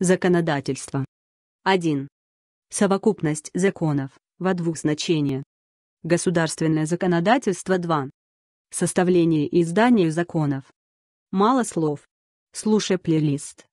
Законодательство. 1. Совокупность законов, во двух значениях. Государственное законодательство 2. Составление и издание законов. Мало слов. Слушай плейлист.